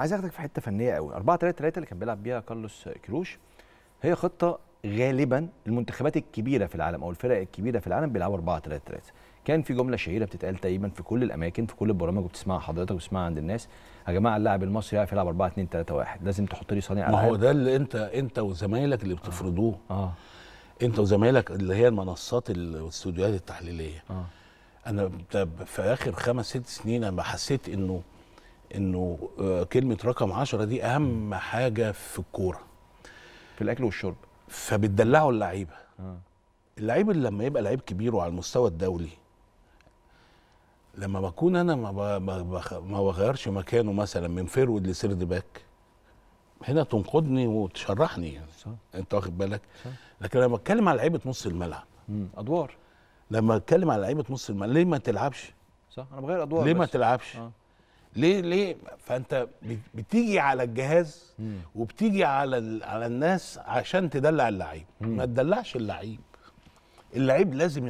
عايز اخدك في حته فنيه قوي 4 3 3 اللي كان بيلعب بيها كارلوس كيروش هي خطه غالبا المنتخبات الكبيره في العالم او الفرق الكبيره في العالم بيلعبوا 4 3 3 كان في جمله شهيره بتتقال تقريبا في كل الاماكن في كل البرامج وبتسمعها حضرتك وبتسمعها عند الناس يا جماعه اللاعب المصري يعرف يلعب 4 2 3 1 لازم تحط لي صانع ما هو ده اللي انت انت وزمايلك اللي بتفرضوه آه. آه. انت وزمايلك اللي هي المنصات الاستوديوهات التحليليه آه. انا في اخر خمس ست سنين انا حسيت انه انه آه، كلمه رقم عشرة دي اهم حاجه في الكوره في الاكل والشرب فبتدلعوا اللعيبه آه. اللعيب اللي لما يبقى لعيب كبير وعلى المستوى الدولي لما بكون انا ما ما بغيرش مكانه مثلا من فيرود لسيرد باك هنا تنقضني وتشرحني يعني صح. انت واخد بالك صح. لكن لما بتكلم على لعيبه نص الملعب ادوار لما بتكلم على لعيبه نص الملعب ليه ما تلعبش صح انا بغير ادوار ليه بس. ما تلعبش آه. ليه ليه فانت بتيجي على الجهاز وبتيجي على على الناس عشان تدلع اللعيب ما تدلعش اللعيب اللعيب لازم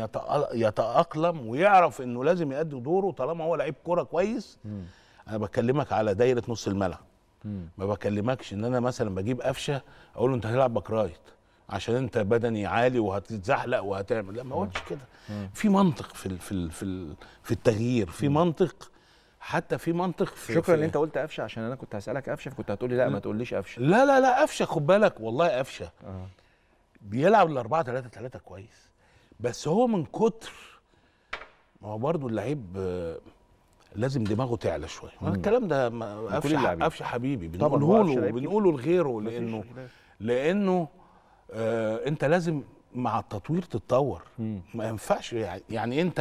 يتاقلم ويعرف انه لازم يأدي دوره طالما هو لعيب كوره كويس انا بكلمك على دايره نص الملعب ما بكلمكش ان انا مثلا بجيب قفشه اقول له انت هتلعب باك رايت عشان انت بدني عالي وهتتزحلق وهتعمل لا ما قلتش كده في منطق في في في, في التغيير في منطق حتى في منطق في شكرا ان انت قلت قفشه عشان انا كنت هسالك قفشه فكنت هتقولي لا ما تقوليش قفشه لا لا لا قفشه خد بالك والله قفشه آه. بيلعب الأربعة 4 3 3 كويس بس هو من كتر ما هو برضه اللعيب آه، لازم دماغه تعلى شويه الكلام ده قفشه قفشه حبيبي بنقوله له بنقوله لغيره لانه لانه آه انت لازم مع التطوير تتطور ما ينفعش يعني, يعني انت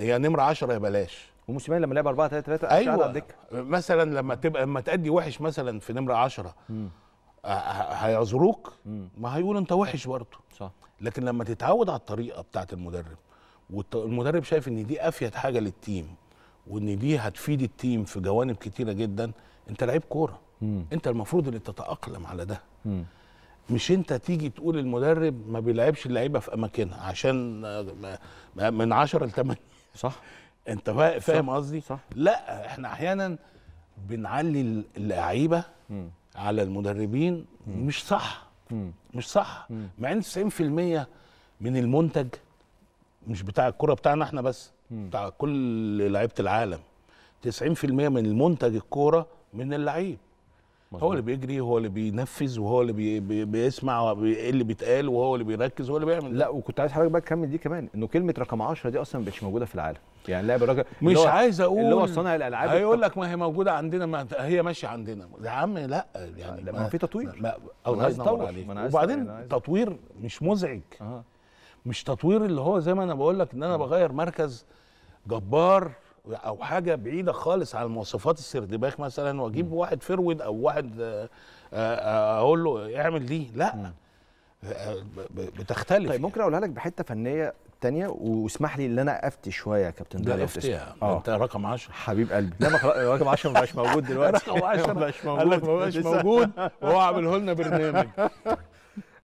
يا نمره 10 يا بلاش وموسيماني لما لعب 4 3 3 ايوه على الدكه مثلا لما تبقى لما تأدي وحش مثلا في نمره 10 هيعذروك ما هيقول انت وحش برضه صح لكن لما تتعود على الطريقه بتاعه المدرب والمدرب شايف ان دي افيد حاجه للتيم وان دي هتفيد التيم في جوانب كتيره جدا انت لعيب كوره انت المفروض ان تتاقلم على ده مم. مش انت تيجي تقول المدرب ما بيلعبش اللعيبه في اماكنها عشان آه، من 10 ل 8 صح انت فاهم قصدي لا احنا احيانا بنعلي اللعيبه على المدربين مم. مش صح مم. مش صح مع ان 90% من المنتج مش بتاع الكره بتاعنا احنا بس مم. بتاع كل لعيبه العالم 90% من المنتج الكوره من اللعيب مزبوط. هو اللي بيجري هو اللي بينفذ وهو اللي بي بي بيسمع ايه اللي بيتقال وهو اللي بيركز وهو اللي بيعمل لا وكنت عايز حضرتك بقى تكمل دي كمان انه كلمه رقم 10 دي اصلا ما بقتش موجوده في العالم يعني لاعب الراجل مش هو... عايز اقول اللي هو صانع الالعاب هيقول لك ما هي موجوده عندنا ما هي ماشيه عندنا يا عم لا يعني ما, ما في تطوير ما... الله عايز تطور وبعدين تطوير مش مزعج آه. مش تطوير اللي هو زي ما انا بقول لك ان انا بغير مركز جبار او حاجه بعيده خالص عن مواصفات السردباخ مثلا واجيب واحد فرود او واحد آه، آه، آه، اقول له اعمل دي لا م. بتختلف طيب ممكن يعني. اقولها لك بحته فنيه تانية واسمح لي ان انا افتي شويه يا كابتن ده افتي انت رقم 10 حبيب قلبي لا رقم 10 ما بقاش موجود دلوقتي رقم 10 ما بقاش موجود قال لك ما بقاش موجود وهو عامله لنا برنامج